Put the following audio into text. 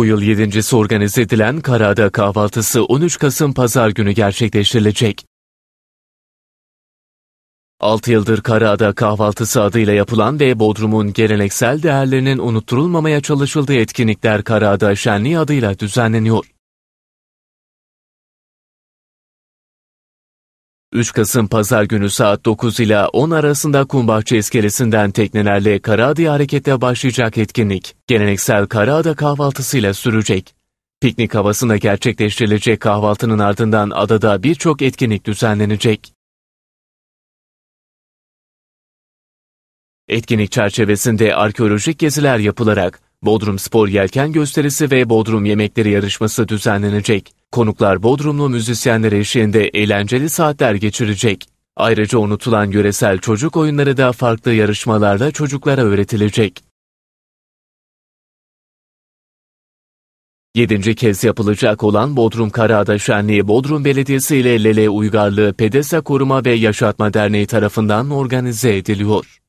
Bu yıl yedincisi organize edilen Karada kahvaltısı 13 Kasım Pazar günü gerçekleştirilecek. 6 yıldır Karaada Kahvaltısı adıyla yapılan ve Bodrum'un geleneksel değerlerinin unutturulmamaya çalışıldığı etkinlikler Karaada Şenliği adıyla düzenleniyor. 3 Kasım Pazar günü saat 9 ile 10 arasında Kumbahçe iskelesinden teknelerle Karaada'ya harekete başlayacak etkinlik, geleneksel Karaada kahvaltısıyla sürecek. Piknik havasında gerçekleştirilecek kahvaltının ardından adada birçok etkinlik düzenlenecek. Etkinlik çerçevesinde arkeolojik geziler yapılarak Bodrum Spor Yelken Gösterisi ve Bodrum Yemekleri Yarışması düzenlenecek. Konuklar Bodrumlu müzisyenler eşliğinde eğlenceli saatler geçirecek. Ayrıca unutulan yöresel çocuk oyunları da farklı yarışmalarda çocuklara öğretilecek. 7. kez yapılacak olan Bodrum Karaada Şenliği Bodrum Belediyesi ile Lele Uygarlığı Pedesa Koruma ve Yaşatma Derneği tarafından organize ediliyor.